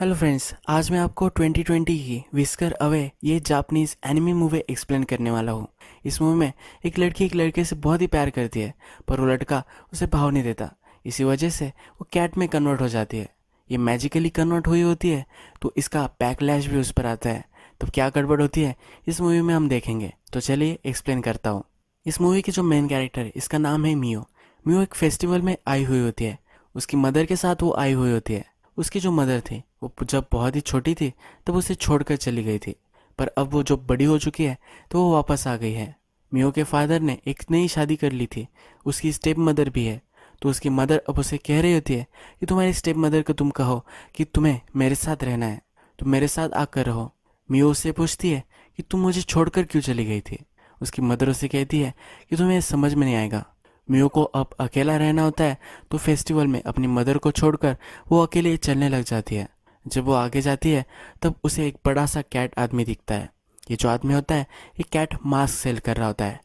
hello friends आज मैं आपको 2020 की विस्कर अवे ये जापानीज एनिमी मूवी एक्सप्लेन करने वाला हूँ इस मूवी में एक लड़की एक लड़के से बहुत ही प्यार करती है पर वो लड़का उसे भाव नहीं देता इसी वजह से वो कैट में कन्वर्ट हो जाती है ये मैजिकली कन्वर्ट हुई होती है तो इसका बैकलैश भी उस पर आता है तो क्या गड़बड़ होती है इस मूवी में हम देखेंगे तो चलिए एक्सप्लेन करता हूँ इस मूवी की जो मेन कैरेक्टर इसका नाम है मियो मियो एक फेस्टिवल में आई हुई होती है उसकी मदर के साथ वो आई हुई होती है उसकी जो मदर थी वो जब बहुत ही छोटी थी तब उसे छोड़कर चली गई थी पर अब वो जो बड़ी हो चुकी है तो वो वापस आ गई है मियो के फादर ने एक नई शादी कर ली थी उसकी स्टेप मदर भी है तो उसकी मदर अब उसे कह रही होती है कि तुम्हारी स्टेप मदर को तुम कहो कि तुम्हें मेरे साथ रहना है तुम मेरे साथ आकर रहो मियो उससे पूछती है कि तुम मुझे छोड़कर क्यों चली गई थी उसकी मदर उसे कहती है कि तुम्हें समझ में नहीं आएगा मियो को अब अकेला रहना होता है तो फेस्टिवल में अपनी मदर को छोड़कर वो अकेले चलने लग जाती है जब वो आगे जाती है तब उसे एक बड़ा सा कैट आदमी दिखता है ये जो आदमी होता है ये कैट मास्क सेल कर रहा होता है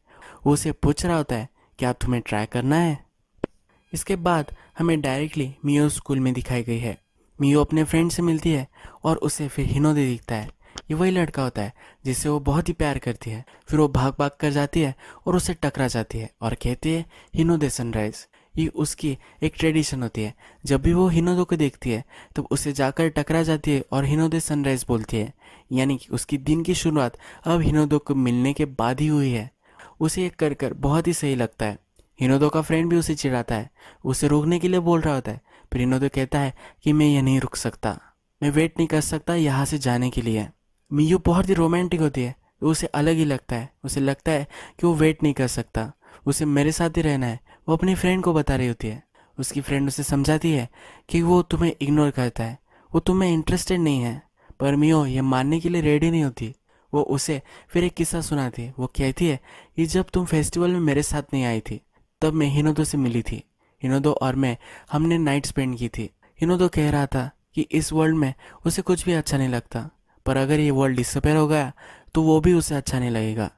वो उसे पूछ रहा होता है क्या तुम्हें ट्राई करना है इसके बाद हमें डायरेक्टली मियो स्कूल में दिखाई गई है मियो अपने फ्रेंड से मिलती है और उसे फिर हिनोदे दिखता है ये वही लड़का होता है जिसे वो बहुत ही प्यार करती है फिर वो भाग भाग कर जाती है और उसे टकरा जाती है और कहती है हिनो दे सनराइज ये उसकी एक ट्रेडिशन होती है जब भी वो हिनोदो को देखती है तब तो उसे जाकर टकरा जाती है और हिनोदे सनराइज बोलती है यानी कि उसकी दिन की शुरुआत अब हिनोदो को मिलने के बाद ही हुई है उसे एक कर कर बहुत ही सही लगता है हिनोदो का फ्रेंड भी उसे चिढ़ाता है उसे रोकने के लिए बोल रहा होता है फिर हिनोदो कहता है कि मैं यह नहीं रुक सकता मैं वेट नहीं कर सकता यहाँ से जाने के लिए मीयू बहुत ही रोमांटिक होती है उसे अलग ही लगता है उसे लगता है कि वो वेट नहीं कर सकता उसे मेरे साथ ही रहना है वो अपनी फ्रेंड को बता रही होती है उसकी फ्रेंड उसे समझाती है कि वो तुम्हें इग्नोर करता है वो तुम्हें इंटरेस्टेड नहीं है पर मियो ये मानने के लिए रेडी नहीं होती वो उसे फिर एक किस्सा सुनाती है वो कहती है कि जब तुम फेस्टिवल में मेरे साथ नहीं आई थी तब मैं हिनोदो से मिली थी हिनोदो और मैं हमने नाइट स्पेंड की थी हिनोदो कह रहा था कि इस वर्ल्ड में उसे कुछ भी अच्छा नहीं लगता पर अगर ये वर्ल्ड डिसअपेयर हो गया तो वो भी उसे अच्छा नहीं लगेगा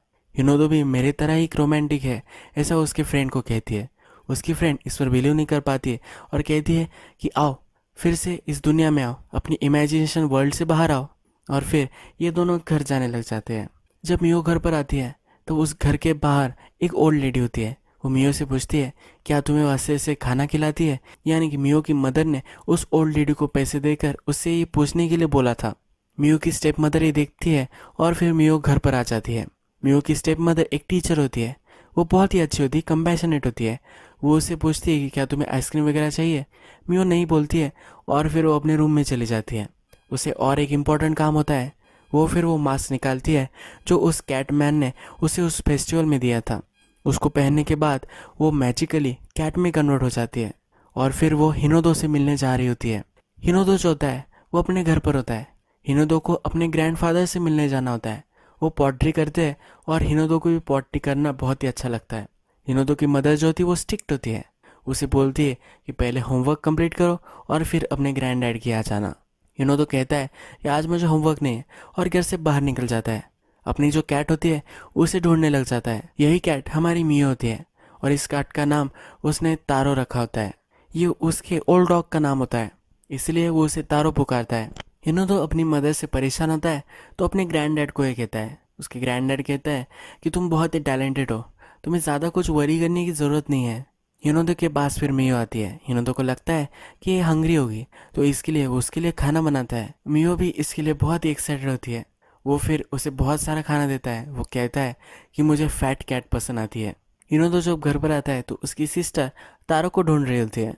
दो भी मेरे तरह ही रोमांटिक है ऐसा उसके फ्रेंड को कहती है उसकी फ्रेंड इस पर बिलीव नहीं कर पाती है और कहती है कि आओ फिर से इस दुनिया में आओ अपनी इमेजिनेशन वर्ल्ड से बाहर आओ और फिर ये दोनों घर जाने लग जाते हैं जब मियो घर पर आती है तो उस घर के बाहर एक ओल्ड लेडी होती है वो मियो से पूछती है क्या तुम्हें वैसे ऐसे खाना खिलाती है यानी कि मियो की मदर ने उस ओल्ड लेडी को पैसे देकर उससे ये पूछने के लिए बोला था मियो की स्टेप मदर ये देखती है और फिर मियो घर पर आ जाती है मियो की स्टेप मदर एक टीचर होती है वो बहुत ही अच्छी होती है कम्पैशनेट होती है वो उसे पूछती है कि क्या तुम्हें आइसक्रीम वगैरह चाहिए मियो नहीं बोलती है और फिर वो अपने रूम में चली जाती है उसे और एक इम्पॉर्टेंट काम होता है वो फिर वो मास्क निकालती है जो उस कैटमैन ने उसे उस फेस्टिवल में दिया था उसको पहनने के बाद वो मैजिकली कैट में कन्वर्ट हो जाती है और फिर वो हिनोदो से मिलने जा रही होती है हिनोदो जो होता है वो अपने घर पर होता है हिनोदो को अपने ग्रैंडफादर से मिलने जाना होता है वो पॉटरी करते हैं और हिनोदो को भी पॉटरी करना बहुत ही अच्छा लगता है हिनोदो की मदर जो होती है वो स्ट्रिक्ट होती है उसे बोलती है कि पहले होमवर्क कंप्लीट करो और फिर अपने ग्रैंड डैड के आ जाना हिनोदो कहता है कि आज मुझे होमवर्क नहीं है और घर से बाहर निकल जाता है अपनी जो कैट होती है उसे ढूंढने लग जाता है यही कैट हमारी मियो होती है और इस कैट का नाम उसने तारो रखा होता है ये उसके ओल्ड डॉग का नाम होता है इसलिए वो उसे तारो पुकारता है तो अपनी मदर से परेशान होता है तो अपने ग्रैंड डैड को ये कहता है उसके ग्रैंड डैड कहता है कि तुम बहुत ही टैलेंटेड हो तुम्हें ज़्यादा कुछ वरी करने की ज़रूरत नहीं है यूनोदो तो के पास फिर मियो आती है यूनोदो तो को लगता है कि ये हंगरी होगी तो इसके लिए वो उसके लिए खाना बनाता है मियो भी इसके लिए बहुत ही एक्साइटेड होती है वो फिर उसे बहुत सारा खाना देता है वो कहता है कि मुझे फैट कैट पसंद आती है यूनोदो तो जब घर पर आता है तो उसकी सिस्टर तारो को ढूंढ रही होती है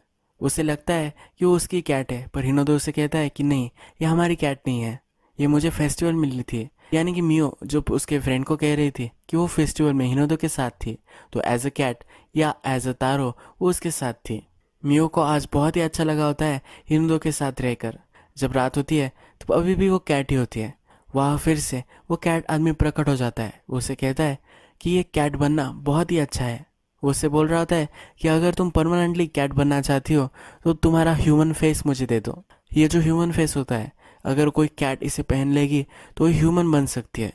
उसे लगता है कि वो उसकी कैट है पर हिनोदो उसे कहता है कि नहीं ये हमारी कैट नहीं है ये मुझे फेस्टिवल मिली थी यानी कि मियो जो उसके फ्रेंड को कह रही थी कि वो फेस्टिवल में हिनोदो के साथ थी तो एज अ कैट या एज अ तारो वो उसके साथ थी मियो को आज बहुत ही अच्छा लगा होता है हिनोदो के साथ रहकर जब रात होती है तो अभी भी वो कैट ही होती है वहाँ फिर से वो कैट आदमी प्रकट हो जाता है उसे कहता है कि ये कैट बनना बहुत ही अच्छा है वो उससे बोल रहा होता है कि अगर तुम परमानेंटली कैट बनना चाहती हो तो तुम्हारा ह्यूमन फेस मुझे दे दो ये जो ह्यूमन फेस होता है अगर कोई कैट इसे पहन लेगी तो वो ह्यूमन बन सकती है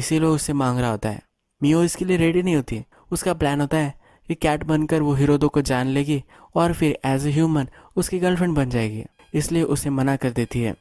इसीलिए उससे मांग रहा होता है मियो इसके लिए रेडी नहीं होती उसका प्लान होता है कि कैट बनकर वो हिरोदो को जान लेगी और फिर एज ए ह्यूमन उसकी गर्लफ्रेंड बन जाएगी इसलिए उसे मना कर देती है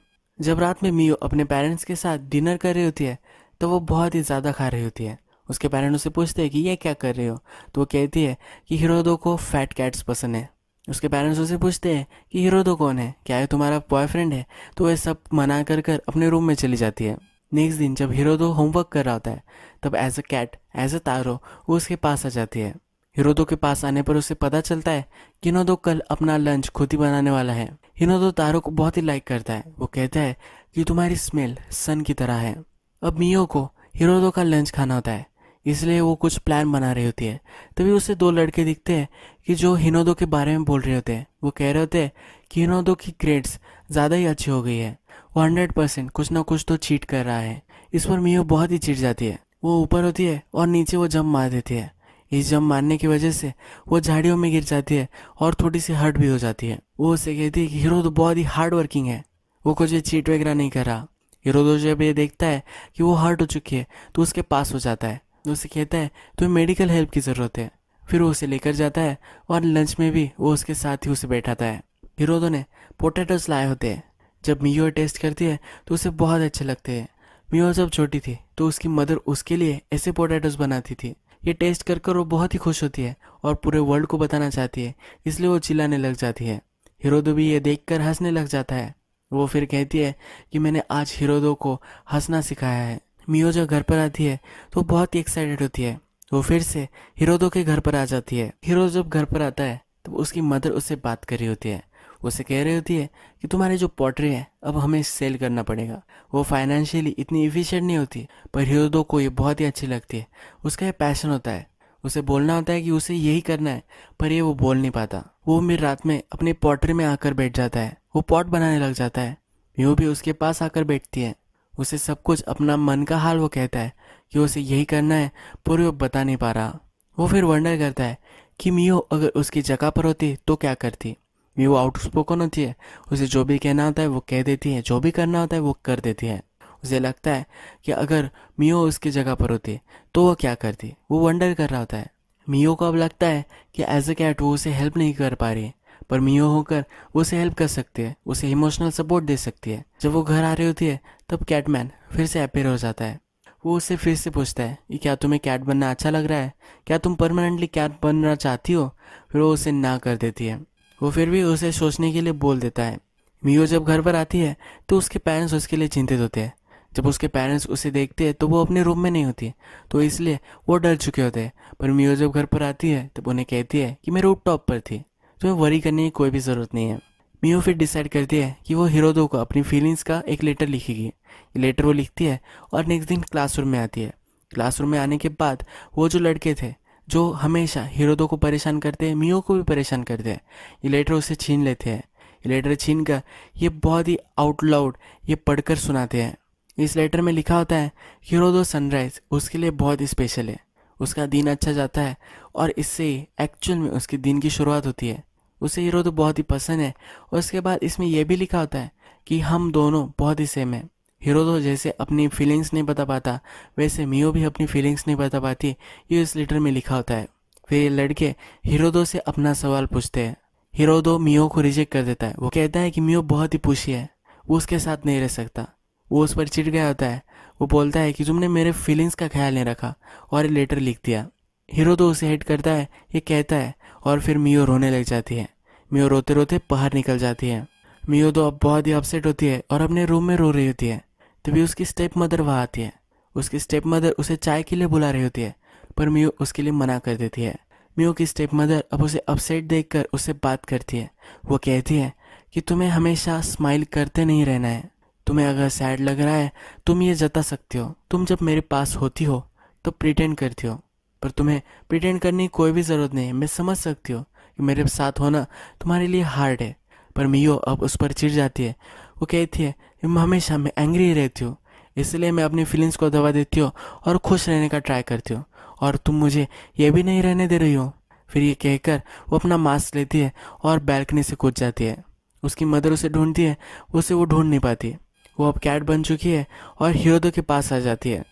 जब रात में मियो अपने पेरेंट्स के साथ डिनर कर रही होती है तो वो बहुत ही ज़्यादा खा रही होती है उसके पेरेंट्स उसे पूछते हैं कि ये क्या कर रहे हो तो वो कहती है कि हिरोदो को फैट कैट्स पसंद है उसके पेरेंट्स उसे पूछते हैं कि हिरोदो कौन है क्या है तुम्हारा बॉयफ्रेंड है तो वह सब मना कर कर अपने रूम में चली जाती है नेक्स्ट दिन जब हिरोदो होमवर्क कर रहा होता है तब as a cat as a Taro वो उसके पास आ जाती है हिरोदो के पास आने पर उसे पता चलता है कि हिनोदो कल अपना लंच खुद ही बनाने वाला है हिनोदो तारो को बहुत ही लाइक करता है वो कहता है कि तुम्हारी स्मेल सन की तरह है अब मियो को हिरोदो का लंच खाना होता है इसलिए वो कुछ प्लान बना रही होती है तभी उसे दो लड़के दिखते हैं कि जो हिनोदो के बारे में बोल रहे होते हैं वो कह रहे होते हैं कि हिनोदो की ग्रेड्स ज़्यादा ही अच्छी हो गई है वो हंड्रेड परसेंट कुछ ना कुछ तो चीट कर रहा है इस पर मियो बहुत ही चिट जाती है वो ऊपर होती है और नीचे वो जम मार देती है इस जम मारने की वजह से वो झाड़ियों में गिर जाती है और थोड़ी सी हर्ट भी हो जाती है वो उसे कहती है कि हिरो तो बहुत ही हार्ड वर्किंग है वो कुछ चीट वगैरह नहीं कर रहा हिरो जब ये देखता है कि वो हर्ट हो चुकी है तो उसके पास हो जाता है वो तो उसे कहता है तुम्हें मेडिकल हेल्प की ज़रूरत है फिर वो उसे लेकर जाता है और लंच में भी वो उसके साथ ही उसे बैठाता है हिरोदो ने पोटैटोस लाए होते हैं जब मियो टेस्ट करती है तो उसे बहुत अच्छे लगते हैं मियो जब छोटी थी तो उसकी मदर उसके लिए ऐसे पोटैटोस बनाती थी ये टेस्ट कर कर वो बहुत ही खुश होती है और पूरे वर्ल्ड को बताना चाहती है इसलिए वो चिल्लाने लग जाती है हिरोदो भी ये देख कर हंसने लग जाता है वो फिर कहती है कि मैंने आज हिरोदो को हंसना सिखाया है मियो जब घर पर आती है तो बहुत ही एक्साइटेड होती है वो फिर से हिरोदो के घर पर आ जाती है हीरो जब घर पर आता है तब तो उसकी मदर उससे बात कर रही होती है उसे कह रही होती है कि तुम्हारे जो पॉटरी है अब हमें सेल करना पड़ेगा वो फाइनेंशियली इतनी इफिशियंट नहीं होती पर हिरोदो को ये बहुत ही अच्छी लगती है उसका यह पैशन होता है उसे बोलना होता है कि उसे यही करना है पर ये वो बोल नहीं पाता वो मेरी रात में अपने पॉटरी में आकर बैठ जाता है वो पॉट बनाने लग जाता है यू भी उसके पास आकर बैठती है उसे सब कुछ अपना मन का हाल वो कहता है कि उसे यही करना है पर वो बता नहीं पा रहा वो फिर वंडर करता है कि मियो अगर उसकी जगह पर होती तो क्या करती मियो स्पोकन होती है उसे जो भी कहना होता है वो कह देती है जो भी करना होता है वो कर देती है उसे लगता है कि अगर मियो उसकी जगह पर होती तो वो क्या करती वो वंडर कर रहा होता है मियो को अब लगता है कि एज अ कैट वो उसे हेल्प नहीं कर पा रही पर मियो होकर उसे हेल्प कर सकती है उसे इमोशनल सपोर्ट दे सकती है जब वो घर आ रही होती है तब कैटमैन फिर से अपेयर हो जाता है वो उसे फिर से पूछता है कि क्या तुम्हें कैट बनना अच्छा लग रहा है क्या तुम परमानेंटली कैट बनना चाहती हो फिर वो उसे ना कर देती है वो फिर भी उसे सोचने के लिए बोल देता है मियो जब घर पर आती है तो उसके पेरेंट्स उसके लिए चिंतित होते हैं जब उसके पेरेंट्स उसे देखते हैं तो वो अपने रूम में नहीं होती तो इसलिए वो डर चुके होते हैं पर मियो जब घर पर आती है तब उन्हें कहती है कि मैं रूप टॉप पर थी तुम्हें वरी करने की कोई भी ज़रूरत नहीं है मियो फिर डिसाइड करती है कि वो हिरोदो को अपनी फीलिंग्स का एक लेटर लिखेगी लेटर वो लिखती है और नेक्स्ट दिन क्लासरूम में आती है क्लासरूम में आने के बाद वो जो लड़के थे जो हमेशा हिरोदो को परेशान करते हैं मियो को भी परेशान करते हैं ये लेटर उसे छीन लेते हैं ये लेटर छीन कर ये बहुत ही आउट लाउड ये पढ़कर सुनाते हैं इस लेटर में लिखा होता है हिरोदो सनराइज़ उसके लिए बहुत ही स्पेशल है उसका दिन अच्छा जाता है और इससे एक्चुअल में उसके दिन की शुरुआत होती है उसे हीरो तो बहुत ही पसंद है और उसके बाद इसमें यह भी लिखा होता है कि हम दोनों बहुत ही सेम हैं हीरो तो जैसे अपनी फीलिंग्स नहीं बता पाता वैसे मियो भी अपनी फीलिंग्स नहीं बता पाती ये इस लेटर में लिखा होता है फिर ये लड़के हीरोदो से अपना सवाल पूछते हैं हीरोदो मियो को रिजेक्ट कर देता है वो कहता है कि मियो बहुत ही पूछी है वो उसके साथ नहीं रह सकता वो उस पर चिढ़ गया होता है वो बोलता है कि तुमने मेरे फीलिंग्स का ख्याल नहीं रखा और लेटर लिख दिया हीरो तो उसे हेट करता है ये कहता है और फिर मियो रोने लग जाती है मियो रोते रोते बाहर निकल जाती है मियो तो अब बहुत ही अपसेट होती है और अपने रूम में रो रही होती है तभी उसकी स्टेप मदर वहाँ आती है उसकी स्टेप मदर उसे चाय के लिए बुला रही होती है पर मियो उसके लिए मना कर देती है मियो की स्टेप मदर अब उसे अपसेट देखकर उससे बात करती है वो कहती है कि तुम्हें हमेशा स्माइल करते नहीं रहना है तुम्हें अगर सैड लग रहा है तुम ये जता सकते हो तुम जब मेरे पास होती हो तो प्रिटेंड करती हो पर तुम्हें प्रिटेंड करने की कोई भी ज़रूरत नहीं है मैं समझ सकती हो कि मेरे साथ होना तुम्हारे लिए हार्ड है पर मियो अब उस पर चिढ़ जाती है वो कहती है कि हमेशा मैं एंग्री रहती हूँ इसलिए मैं अपनी फीलिंग्स को दबा देती हूँ और खुश रहने का ट्राई करती हूँ और तुम मुझे ये भी नहीं रहने दे रही हो फिर ये कहकर वो अपना मास्क लेती है और बैल्कनी से कूद जाती है उसकी मदर उसे ढूंढती है उसे वो ढूंढ नहीं पाती वो अब कैट बन चुकी है और हीरोदो के पास आ जाती है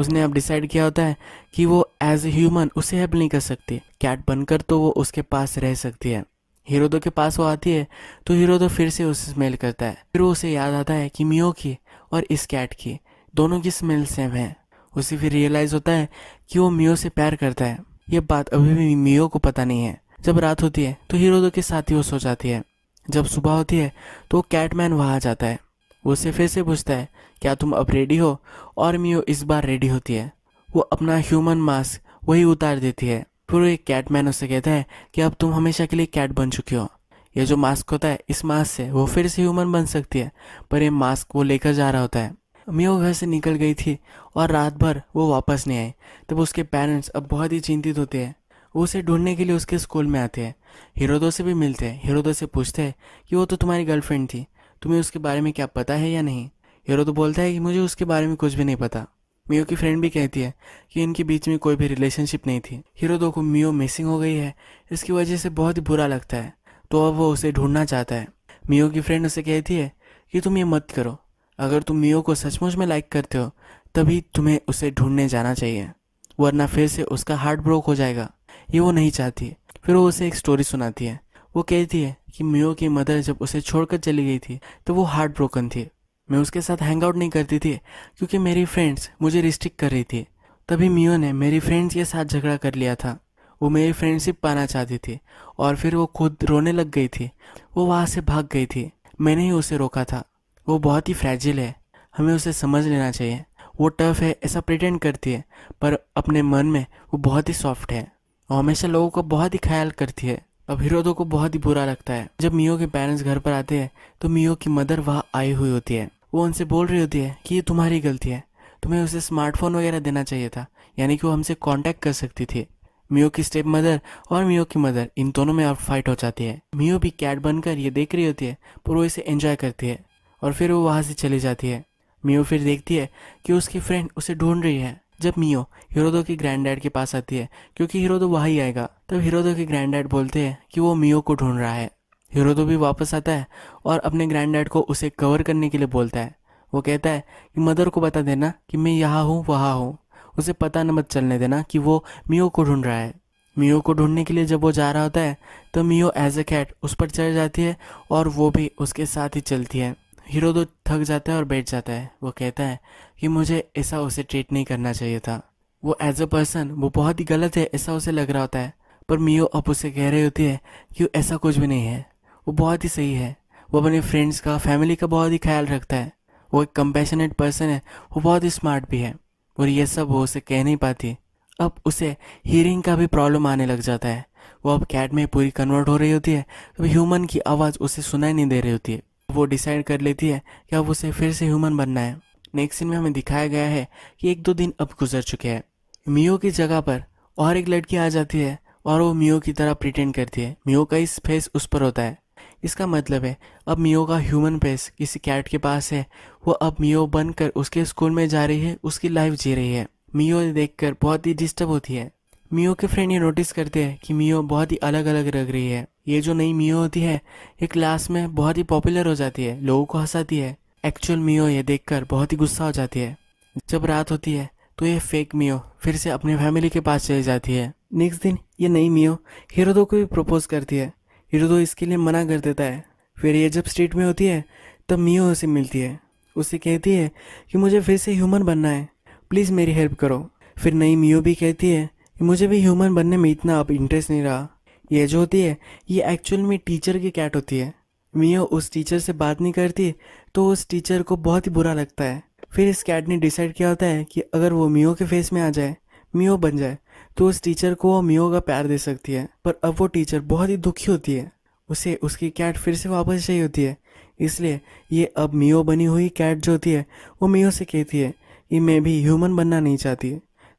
उसने अब डिसाइड किया होता है कि वो एज ए ह्यूमन उसे हेल्प नहीं कर सकती कैट बनकर तो वो उसके पास रह सकती है हीरोदो के पास वो आती है तो हीरोदो फिर से उसे स्मेल करता है फिर उसे याद आता है कि मियो की और इस कैट की दोनों की स्मेल सेम है उसे फिर रियलाइज़ होता है कि वो मियो से प्यार करता है ये बात अभी भी मियो को पता नहीं है जब रात होती है तो हीरोदो के साथ ही वो सो जाती है जब सुबह होती है तो कैटमैन वहाँ आ जाता है वो उसे फिर से पूछता है क्या तुम अब रेडी हो और मियो इस बार रेडी होती है वो अपना ह्यूमन मास्क वही उतार देती है फिर वो एक कैटमैन उसे कहता है कि अब तुम हमेशा के लिए कैट बन चुकी हो ये जो मास्क होता है इस मास्क से वो फिर से ह्यूमन बन सकती है पर ये मास्क वो लेकर जा रहा होता है मियो घर से निकल गई थी और रात भर वो वापस नहीं आई तब उसके पेरेंट्स अब बहुत ही चिंतित होते हैं वो उसे ढूंढने के लिए उसके स्कूल में आते हैं हीरोदो से भी मिलते हैं हीरोदो से पूछते हैं कि वो तो तुम्हारी गर्लफ्रेंड थी तुम्हें उसके बारे में क्या पता है या नहीं हीरो तो बोलता है कि मुझे उसके बारे में कुछ भी नहीं पता मियो की फ्रेंड भी कहती है कि इनके बीच में कोई भी रिलेशनशिप नहीं थी हीरो दो को मियो मिसिंग हो गई है इसकी वजह से बहुत ही बुरा लगता है तो अब वो उसे ढूंढना चाहता है मियो की फ्रेंड उसे कहती है कि तुम ये मत करो अगर तुम मियो को सचमुच में लाइक करते हो तभी तुम्हें उसे ढूंढने जाना चाहिए वरना फिर से उसका हार्ट ब्रोक हो जाएगा ये वो नहीं चाहती फिर वो उसे एक स्टोरी सुनाती है वो कहती है कि मियो की मदर जब उसे छोड़कर चली गई थी तो वो हार्ट ब्रोकन थी मैं उसके साथ हैंग आउट नहीं करती थी क्योंकि मेरी फ्रेंड्स मुझे रिस्ट्रिक्ट कर रही थी तभी मियो ने मेरी फ्रेंड्स के साथ झगड़ा कर लिया था वो मेरी फ्रेंडशिप पाना चाहती थी और फिर वो खुद रोने लग गई थी वो वहाँ से भाग गई थी मैंने ही उसे रोका था वो बहुत ही फ्रैजिल है हमें उसे समझ लेना चाहिए वो टफ है ऐसा प्रिटेंड करती है पर अपने मन में वो बहुत ही सॉफ्ट है और हमेशा लोगों का बहुत ही ख्याल करती है अब हिरोदो को बहुत ही बुरा लगता है जब मियो के पेरेंट्स घर पर आते हैं तो मियो की मदर वहाँ आई हुई होती है वो उनसे बोल रही होती है कि ये तुम्हारी गलती है तुम्हें उसे स्मार्टफोन वगैरह देना चाहिए था यानी कि वो हमसे कॉन्टेक्ट कर सकती थी मियो की स्टेप मदर और मियो की मदर इन दोनों में अब फाइट हो जाती है मियो भी कैट बनकर ये देख रही होती है पर वो इसे एंजॉय करती है और फिर वो वहाँ से चली जाती है मियो फिर देखती है कि उसकी फ्रेंड उसे ढूंढ रही है जब मियो हिरोदो के ग्रैंड डैड के पास आती है क्योंकि हिरोदो ही आएगा तब हिरोदो के ग्रैंड डैड बोलते हैं कि वो मियो को ढूंढ रहा है हिरोदो भी वापस आता है और अपने ग्रैंड डैड को उसे कवर करने के लिए बोलता है वो कहता है कि मदर को बता देना कि मैं यहाँ हूँ वहाँ हूँ उसे पता न मत चलने देना कि वो मियो को ढूंढ रहा है मियो को ढूंढने के लिए जब वो जा रहा होता है तो मियो एज अ कैट उस पर चढ़ जाती है और वो भी उसके साथ ही चलती है हीरो तो थक जाता है और बैठ जाता है वो कहता है कि मुझे ऐसा उसे ट्रीट नहीं करना चाहिए था वो एज अ पर्सन वो बहुत ही गलत है ऐसा उसे लग रहा होता है पर मियो अब उसे कह रही होती है कि ऐसा कुछ भी नहीं है वो बहुत ही सही है वो अपने फ्रेंड्स का फैमिली का बहुत ही ख्याल रखता है वो एक कंपेशनेट पर्सन है वो बहुत ही स्मार्ट भी है और ये सब वो उसे कह नहीं पाती अब उसे हियरिंग का भी प्रॉब्लम आने लग जाता है वो अब कैट में पूरी कन्वर्ट हो रही होती है तो ह्यूमन की आवाज़ उसे सुनाई नहीं दे रही होती है वो डिसाइड कर लेती है कि अब उसे फिर से ह्यूमन बनना है नेक्स्ट सीन में हमें दिखाया गया है कि एक दो दिन अब गुजर चुके हैं मियो की जगह पर और एक लड़की आ जाती है और वो मियो की तरह प्रिटेंड करती है मियो का इस फेस उस पर होता है इसका मतलब है अब मियो का ह्यूमन फेस किसी कैट के पास है वो अब मियो बनकर उसके स्कूल में जा रही है उसकी लाइफ जी रही है मियो देखकर बहुत ही डिस्टर्ब होती है मियो के फ्रेंड ये नोटिस करते हैं कि मियो बहुत ही अलग अलग लग रही है ये जो नई मियो होती है ये क्लास में बहुत ही पॉपुलर हो जाती है लोगों को हंसाती है एक्चुअल मियो ये देखकर बहुत ही गुस्सा हो जाती है जब रात होती है तो ये फेक मियो फिर से अपने फैमिली के पास चली जाती है नेक्स्ट दिन ये नई मियो हिरोदो को भी प्रपोज करती है हिरोदो इसके लिए मना कर देता है फिर ये जब स्ट्रीट में होती है तब मियो उसे मिलती है उसे कहती है कि मुझे फिर से ह्यूमन बनना है प्लीज़ मेरी हेल्प करो फिर नई मियो भी कहती है मुझे भी ह्यूमन बनने में इतना अब इंटरेस्ट नहीं रहा ये जो होती है ये एक्चुअल में टीचर की कैट होती है मियो उस टीचर से बात नहीं करती तो उस टीचर को बहुत ही बुरा लगता है फिर इस कैट ने डिसाइड किया होता है कि अगर वो मियो के फेस में आ जाए मियो बन जाए तो उस टीचर को वो मियो का प्यार दे सकती है पर अब वो टीचर बहुत ही दुखी होती है उसे उसकी कैट फिर से वापस चाहिए होती है इसलिए ये अब मियो बनी हुई कैट जो होती है वो मियो से कहती है कि मैं भी ह्यूमन बनना नहीं चाहती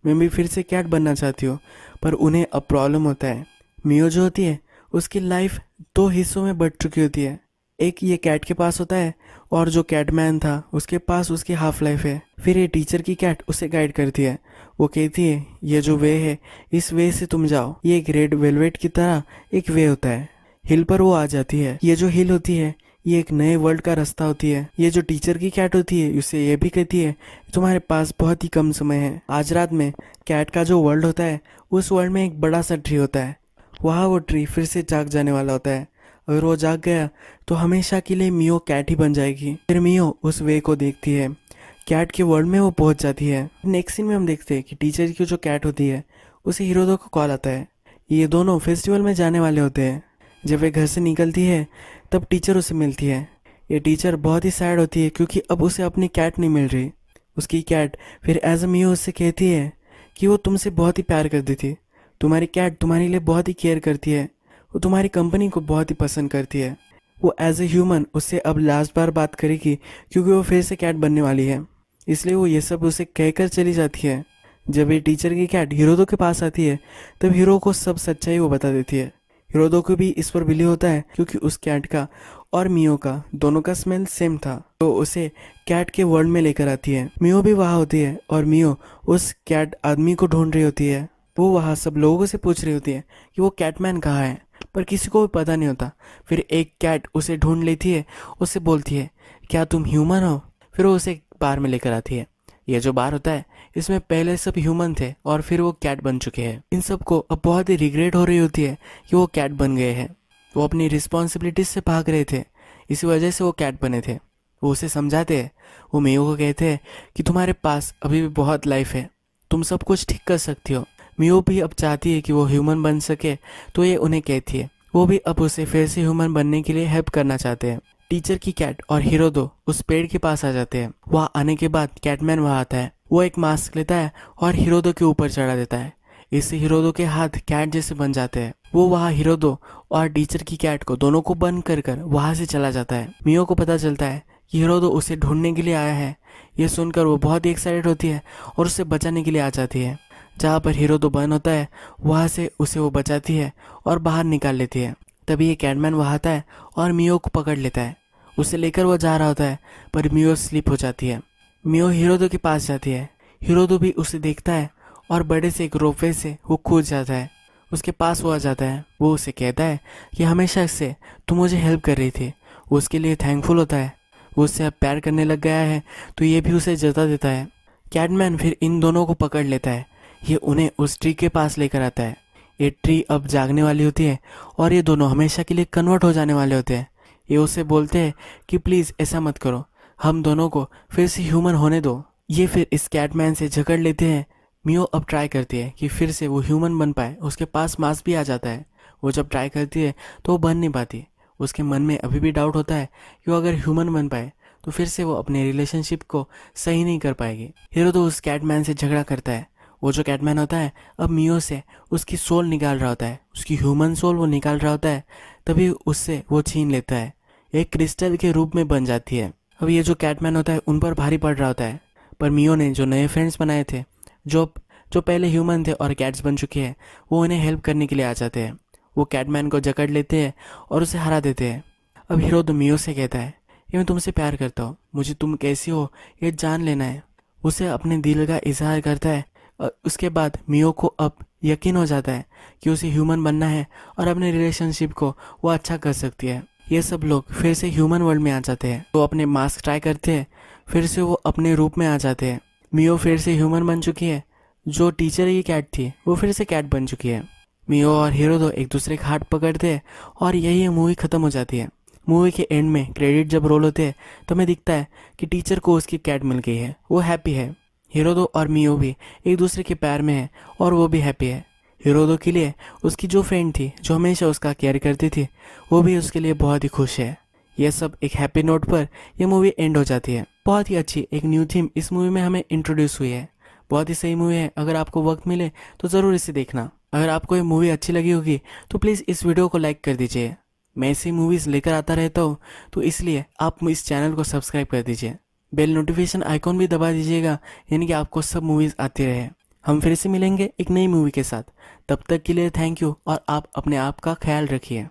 मैं भी फिर से कैट बनना चाहती हूँ पर उन्हें अब प्रॉब्लम होता है मियो जो होती है उसकी लाइफ दो हिस्सों में बढ़ चुकी होती है एक ये कैट के पास होता है और जो कैटमैन था उसके पास उसकी हाफ लाइफ है फिर ये टीचर की कैट उसे गाइड करती है वो कहती है ये जो वे है इस वे से तुम जाओ ये एक रेड वेलवेट की तरह एक वे होता है हिल पर वो आ जाती है ये जो हिल होती है ये एक नए वर्ल्ड का रास्ता होती है ये जो टीचर की कैट होती है उसे ये भी कहती है तुम्हारे पास बहुत ही कम समय है आज रात में कैट का जो वर्ल्ड होता है उस वर्ल्ड में एक बड़ा सा ट्री होता है वहाँ वो ट्री फिर से जाग जाने वाला होता है अगर वो जाग गया तो हमेशा के लिए मियो कैट ही बन जाएगी फिर मियो उस वे को देखती है कैट के वर्ल्ड में वो पहुंच जाती है नेक्स्ट सीन में हम देखते हैं कि टीचर की जो कैट होती है उसे हीरोदो को कॉल आता है ये दोनों फेस्टिवल में जाने वाले होते हैं जब वे घर से निकलती है तब टीचर उसे मिलती है ये टीचर बहुत ही सैड होती है क्योंकि अब उसे अपनी कैट नहीं मिल रही उसकी कैट फिर एज अ मियो उससे कहती है कि वो तुमसे बहुत ही प्यार करती थी तुम्हारी कैट तुम्हारे लिए बहुत ही केयर करती है वो तुम्हारी कंपनी को बहुत ही पसंद करती है वो एज ए ह्यूमन उससे अब लास्ट बार बात करेगी क्योंकि वो फिर से कैट बनने वाली है इसलिए वो ये सब उसे कहकर चली जाती है जब ये टीचर की कैट हीरो के पास आती है तब हीरो को सब सच्चाई वो बता देती है हिरोदो को भी इस पर बिली होता है क्योंकि उस कैट का और मियो का दोनों का स्मेल सेम था तो उसे कैट के वर्ल्ड में लेकर आती है मियो भी वहाँ होती है और मियो उस कैट आदमी को ढूंढ रही होती है वो वहाँ सब लोगों से पूछ रही होती है कि वो कैटमैन कहाँ है पर किसी को भी पता नहीं होता फिर एक कैट उसे ढूंढ लेती है उसे बोलती है क्या तुम ह्यूमन हो फिर वो उसे बार में लेकर आती है यह जो बार होता है इसमें पहले सब ह्यूमन थे और फिर वो कैट बन चुके हैं इन सबको अब बहुत ही रिग्रेट हो रही होती है कि वो कैट बन गए हैं वो अपनी रिस्पॉन्सिबिलिटीज से भाग रहे थे इसी वजह से वो कैट बने थे वो उसे समझाते हैं वो मेयो को कहते हैं कि तुम्हारे पास अभी भी बहुत लाइफ है तुम सब कुछ ठीक कर सकती हो मियो भी अब चाहती है कि वो ह्यूमन बन सके तो ये उन्हें कहती है वो भी अब उसे फिर से ह्यूमन बनने के लिए हेल्प करना चाहते हैं टीचर की कैट और हीरो दो उस पेड़ के पास आ जाते हैं वहाँ आने के बाद कैटमैन वहाँ आता है वो एक मास्क लेता है और हिरोदो के ऊपर चढ़ा देता है इससे हिरोदो के हाथ कैट जैसे बन जाते हैं वो वहाँ हिरोदो और टीचर की कैट को दोनों को बंद कर कर वहाँ से चला जाता है मियो को पता चलता है कि हिरोदो उसे ढूंढने के लिए आया है ये सुनकर वो बहुत ही एक्साइटेड होती है और उसे बचाने के लिए आ जाती है जहाँ पर हीरो बंद होता है वहाँ से उसे वो बचाती है और बाहर निकाल लेती है तभी ये कैटमैन वहाँ आता है और मियो को पकड़ लेता है उसे लेकर वो जा रहा होता है पर मियो स्लिप हो जाती है मियो हिरोदो के पास जाती है हिरोदो भी उसे देखता है और बड़े से एक रोपवे से वो कूद जाता है उसके पास वो आ जाता है वो उसे कहता है कि हमेशा से तुम मुझे हेल्प कर रही थी वो उसके लिए थैंकफुल होता है वो उससे अब प्यार करने लग गया है तो ये भी उसे जता देता है कैडमैन फिर इन दोनों को पकड़ लेता है ये उन्हें उस ट्री के पास लेकर आता है ये ट्री अब जागने वाली होती है और ये दोनों हमेशा के लिए कन्वर्ट हो जाने वाले होते हैं ये उसे बोलते हैं कि प्लीज़ ऐसा मत करो हम दोनों को फिर से ह्यूमन होने दो ये फिर इस कैटमैन से झगड़ लेते हैं मियो अब ट्राई करती है कि फिर से वो ह्यूमन बन पाए उसके पास मास भी आ जाता है वो जब ट्राई करती है तो वो बन नहीं पाती उसके मन में अभी भी डाउट होता है कि वो अगर ह्यूमन बन पाए तो फिर से वो अपने रिलेशनशिप को सही नहीं कर पाएगी हीरो तो उस कैटमैन से झगड़ा करता है वो जो कैटमैन होता है अब मियो से उसकी सोल निकाल रहा होता है उसकी ह्यूमन सोल वो निकाल रहा होता है तभी उससे वो छीन लेता है एक क्रिस्टल के रूप में बन जाती है अब ये जो कैटमैन होता है उन पर भारी पड़ रहा होता है पर मियो ने जो नए फ्रेंड्स बनाए थे जो जो पहले ह्यूमन थे और कैट्स बन चुके हैं वो उन्हें हेल्प करने के लिए आ जाते हैं वो कैटमैन को जकड़ लेते हैं और उसे हरा देते हैं अब हीरो तो मियो से कहता है कि मैं तुमसे प्यार करता हूँ मुझे तुम कैसी हो ये जान लेना है उसे अपने दिल का इजहार करता है और उसके बाद मियो को अब यकीन हो जाता है कि उसे ह्यूमन बनना है और अपने रिलेशनशिप को वो अच्छा कर सकती है ये सब लोग फिर से ह्यूमन वर्ल्ड में आ जाते हैं वो अपने मास्क ट्राई करते हैं फिर से वो अपने रूप में आ जाते हैं मियो फिर से ह्यूमन बन चुकी है जो टीचर की कैट थी वो फिर से कैट बन चुकी है मियो और हीरो दो एक दूसरे का हाथ पकड़ते हैं और यही मूवी ख़त्म हो जाती है मूवी के एंड में क्रेडिट जब रोल होते हैं तो हमें दिखता है कि टीचर को उसकी कैट मिल गई है वो हैप्पी है हीरो दो और मियो भी एक दूसरे के पैर में है और वो भी हैप्पी है हिरोदो के लिए उसकी जो फ्रेंड थी जो हमेशा उसका केयर करती थी वो भी उसके लिए बहुत ही खुश है यह सब एक हैप्पी नोट पर यह मूवी एंड हो जाती है बहुत ही अच्छी एक न्यू थीम इस मूवी में हमें इंट्रोड्यूस हुई है बहुत ही सही मूवी है अगर आपको वक्त मिले तो ज़रूर इसे देखना अगर आपको ये मूवी अच्छी लगी होगी तो प्लीज़ इस वीडियो को लाइक कर दीजिए मैं ऐसी मूवीज़ लेकर आता रहता हूँ तो इसलिए आप इस चैनल को सब्सक्राइब कर दीजिए बेल नोटिफिकेशन आइकॉन भी दबा दीजिएगा यानी कि आपको सब मूवीज़ आती रहे हम फिर से मिलेंगे एक नई मूवी के साथ तब तक के लिए थैंक यू और आप अपने आप का ख्याल रखिए